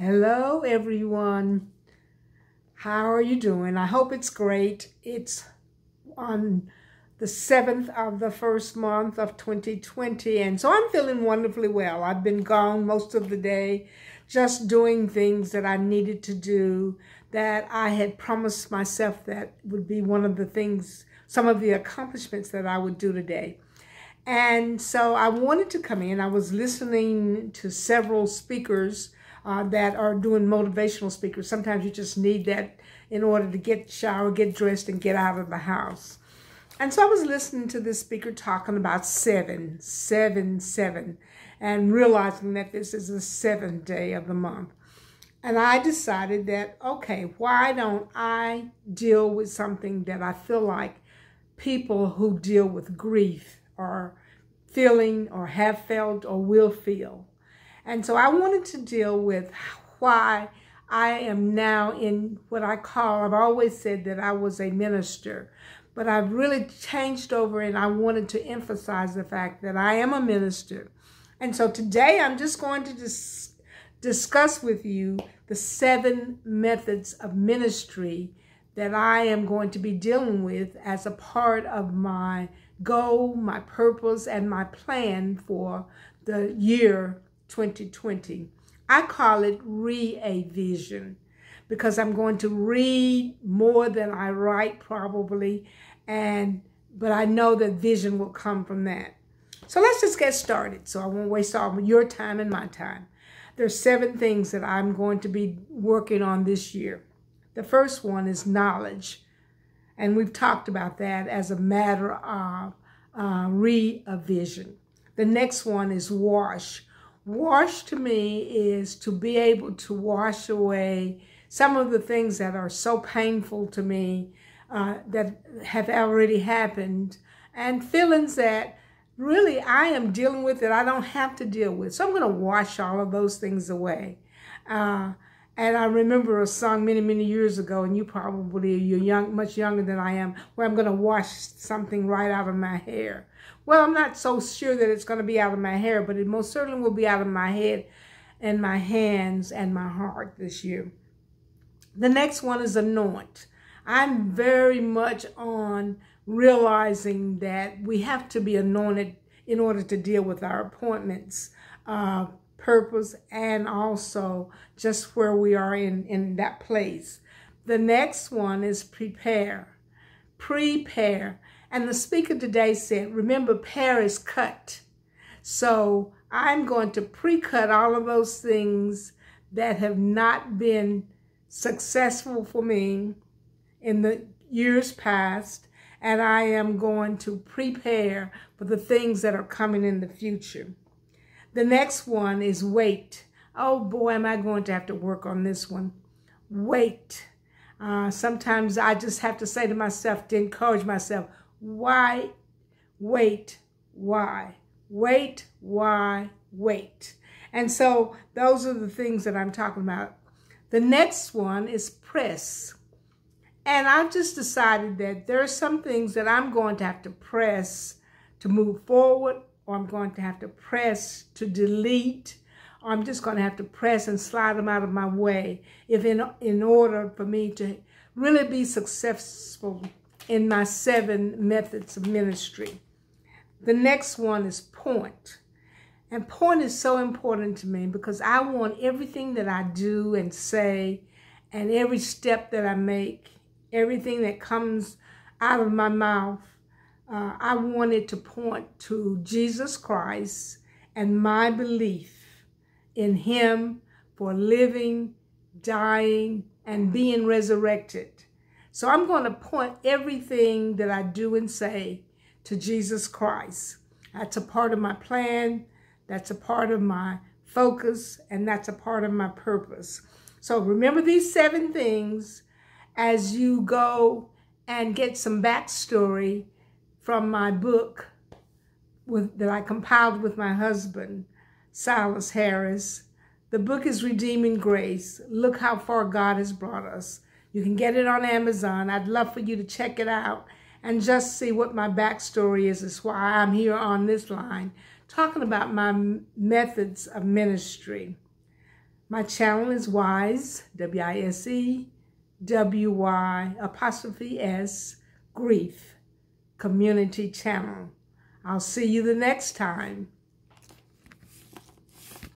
Hello, everyone. How are you doing? I hope it's great. It's on the 7th of the first month of 2020, and so I'm feeling wonderfully well. I've been gone most of the day, just doing things that I needed to do that I had promised myself that would be one of the things, some of the accomplishments that I would do today. And so I wanted to come in. I was listening to several speakers uh, that are doing motivational speakers. Sometimes you just need that in order to get shower, get dressed, and get out of the house. And so I was listening to this speaker talking about seven, seven, seven, and realizing that this is the seventh day of the month. And I decided that, okay, why don't I deal with something that I feel like people who deal with grief are feeling or have felt or will feel? And so I wanted to deal with why I am now in what I call, I've always said that I was a minister, but I've really changed over and I wanted to emphasize the fact that I am a minister. And so today I'm just going to dis discuss with you the seven methods of ministry that I am going to be dealing with as a part of my goal, my purpose, and my plan for the year 2020. I call it re a vision because I'm going to read more than I write probably and but I know that vision will come from that. So let's just get started so I won't waste all your time and my time. There's seven things that I'm going to be working on this year. The first one is knowledge. And we've talked about that as a matter of uh, re a vision. The next one is wash Wash to me is to be able to wash away some of the things that are so painful to me uh, that have already happened and feelings that really I am dealing with that I don't have to deal with. So I'm going to wash all of those things away. Uh, and I remember a song many, many years ago, and you probably you're young, much younger than I am, where I'm going to wash something right out of my hair. Well, I'm not so sure that it's going to be out of my hair, but it most certainly will be out of my head and my hands and my heart this year. The next one is anoint. I'm very much on realizing that we have to be anointed in order to deal with our appointments. Uh, purpose, and also just where we are in, in that place. The next one is prepare. Prepare. And the speaker today said, remember, pear is cut. So I'm going to pre-cut all of those things that have not been successful for me in the years past, and I am going to prepare for the things that are coming in the future. The next one is wait. Oh boy, am I going to have to work on this one. Wait. Uh, sometimes I just have to say to myself, to encourage myself, why wait, why, wait, why, wait. And so those are the things that I'm talking about. The next one is press. And I've just decided that there are some things that I'm going to have to press to move forward, or I'm going to have to press to delete, or I'm just going to have to press and slide them out of my way if in, in order for me to really be successful in my seven methods of ministry. The next one is point. And point is so important to me because I want everything that I do and say and every step that I make, everything that comes out of my mouth uh, I wanted to point to Jesus Christ and my belief in him for living, dying, and being resurrected. So I'm going to point everything that I do and say to Jesus Christ. That's a part of my plan. That's a part of my focus. And that's a part of my purpose. So remember these seven things as you go and get some backstory from my book with, that I compiled with my husband, Silas Harris. The book is Redeeming Grace. Look how far God has brought us. You can get it on Amazon. I'd love for you to check it out and just see what my backstory is. It's why I'm here on this line talking about my methods of ministry. My channel is WISE, W I S E, W Y apostrophe S, grief. Community Channel. I'll see you the next time.